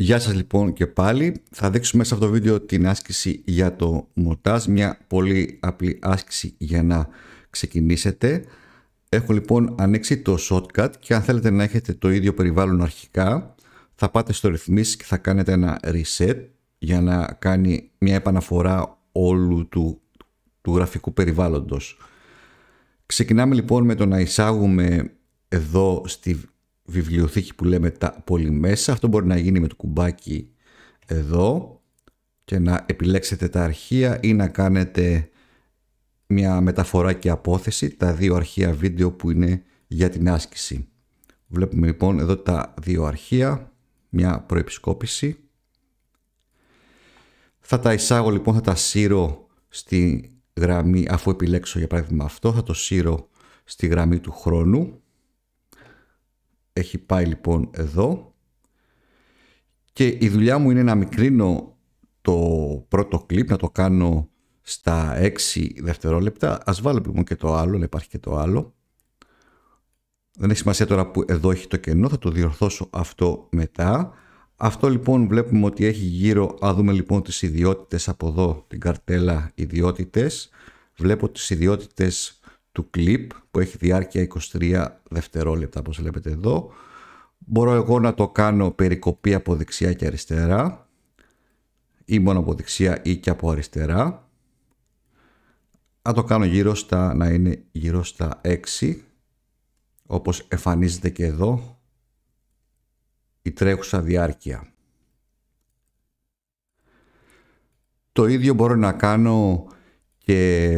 Γεια σας λοιπόν και πάλι. Θα δείξουμε σε αυτό το βίντεο την άσκηση για το μοτάζ Μια πολύ απλή άσκηση για να ξεκινήσετε. Έχω λοιπόν ανοίξει το shortcut και αν θέλετε να έχετε το ίδιο περιβάλλον αρχικά θα πάτε στο ρυθμίσεις και θα κάνετε ένα reset για να κάνει μια επαναφορά όλου του, του γραφικού περιβάλλοντος. Ξεκινάμε λοιπόν με το να εισάγουμε εδώ στη βιβλιοθήκη που λέμε τα πολυμέσα. Αυτό μπορεί να γίνει με το κουμπάκι εδώ και να επιλέξετε τα αρχεία ή να κάνετε μια μεταφορά και απόθεση, τα δύο αρχεία βίντεο που είναι για την άσκηση. Βλέπουμε λοιπόν εδώ τα δύο αρχεία, μια προεπισκόπηση. Θα τα εισάγω λοιπόν, θα τα σύρω στη γραμμή, αφού επιλέξω για παράδειγμα αυτό, θα το σύρω στη γραμμή του χρόνου έχει πάει λοιπόν εδώ και η δουλειά μου είναι να μικρύνω το πρώτο κλιπ, να το κάνω στα 6 δευτερόλεπτα. Ας βάλω λοιπόν και το άλλο, να υπάρχει και το άλλο. Δεν έχει σημασία τώρα που εδώ έχει το κενό, θα το διορθώσω αυτό μετά. Αυτό λοιπόν βλέπουμε ότι έχει γύρω, ας δούμε λοιπόν τις ιδιότητες από εδώ, την καρτέλα ιδιότητες. Βλέπω τις ιδιότητες του κλιπ που έχει διάρκεια 23 δευτερόλεπτα όπως βλέπετε εδώ. Μπορώ εγώ να το κάνω περικοπή από δεξιά και αριστερά ή μόνο από δεξιά ή και από αριστερά. Να το κάνω γύρω στα, να είναι γύρω στα 6 όπως εμφανίζεται και εδώ η τρέχουσα διάρκεια. Το ίδιο μπορώ να κάνω και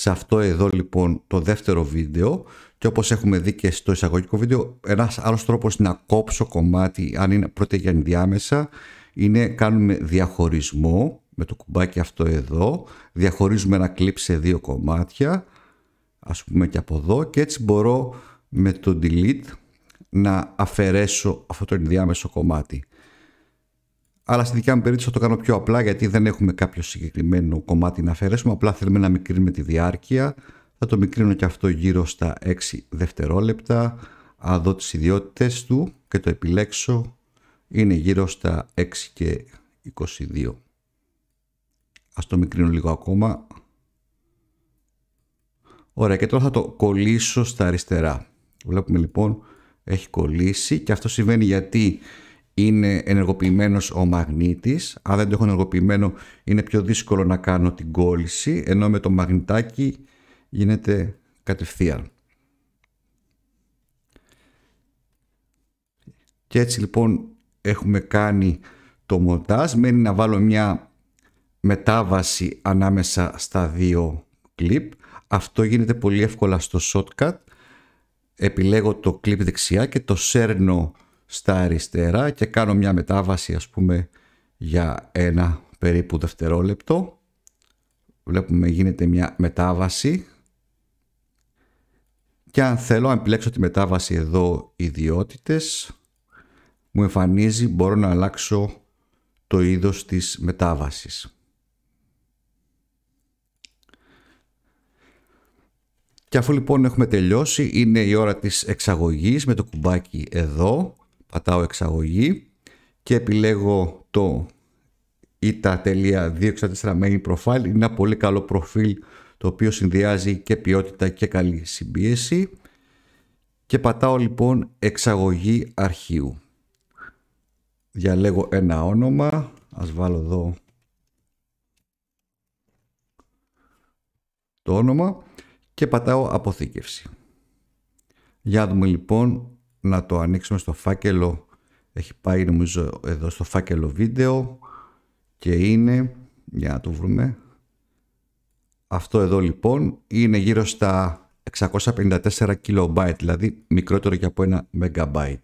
σε αυτό εδώ λοιπόν το δεύτερο βίντεο και όπως έχουμε δει και στο εισαγωγικό βίντεο ένας άλλος τρόπος να κόψω κομμάτι αν είναι πρώτα για ενδιάμεσα είναι κάνουμε διαχωρισμό με το κουμπάκι αυτό εδώ διαχωρίζουμε ένα κλίπ σε δύο κομμάτια ας πούμε και από εδώ και έτσι μπορώ με το delete να αφαιρέσω αυτό το ενδιάμεσο κομμάτι αλλά στη δικιά μου περίπτωση θα το κάνω πιο απλά γιατί δεν έχουμε κάποιο συγκεκριμένο κομμάτι να αφαιρέσουμε. Απλά θέλουμε να μικρύνουμε τη διάρκεια. Θα το μικρύνω και αυτό γύρω στα 6 δευτερόλεπτα. Αν δω τις ιδιότητες του και το επιλέξω είναι γύρω στα 6 και 22. Ας το μικρύνω λίγο ακόμα. Ωραία και τώρα θα το κολλήσω στα αριστερά. Βλέπουμε λοιπόν έχει κολλήσει και αυτό συμβαίνει γιατί είναι ενεργοποιημένος ο μαγνήτης. Αν δεν το έχω ενεργοποιημένο είναι πιο δύσκολο να κάνω την κόλληση, ενώ με το μαγνητάκι γίνεται κατευθείαν. Και έτσι λοιπόν έχουμε κάνει το μοντάζ. Μένει να βάλω μια μετάβαση ανάμεσα στα δύο κλιπ. Αυτό γίνεται πολύ εύκολα στο shortcut. Επιλέγω το κλιπ δεξιά και το σέρνω στα αριστερά και κάνω μια μετάβαση ας πούμε για ένα περίπου δευτερόλεπτο. Βλέπουμε γίνεται μια μετάβαση και αν θέλω αν επιλέξω τη μετάβαση εδώ ιδιότητες μου εμφανίζει μπορώ να αλλάξω το είδος της μετάβασης. Και αφού λοιπόν έχουμε τελειώσει είναι η ώρα της εξαγωγής με το κουμπάκι εδώ πατάω εξαγωγή και επιλέγω το ita.264 main profile. Είναι ένα πολύ καλό προφίλ το οποίο συνδυάζει και ποιότητα και καλή συμπίεση και πατάω λοιπόν εξαγωγή αρχείου. Διαλέγω ένα όνομα, ας βάλω εδώ το όνομα και πατάω αποθήκευση. Για δούμε λοιπόν να το ανοίξουμε στο φάκελο έχει πάει νομίζω εδώ στο φάκελο βίντεο και είναι για να το βρούμε αυτό εδώ λοιπόν είναι γύρω στα 654 KB δηλαδή μικρότερο και από ένα MB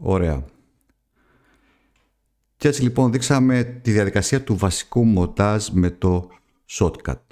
Ωραία. Και έτσι λοιπόν δείξαμε τη διαδικασία του βασικού μοτάζ με το shortcut.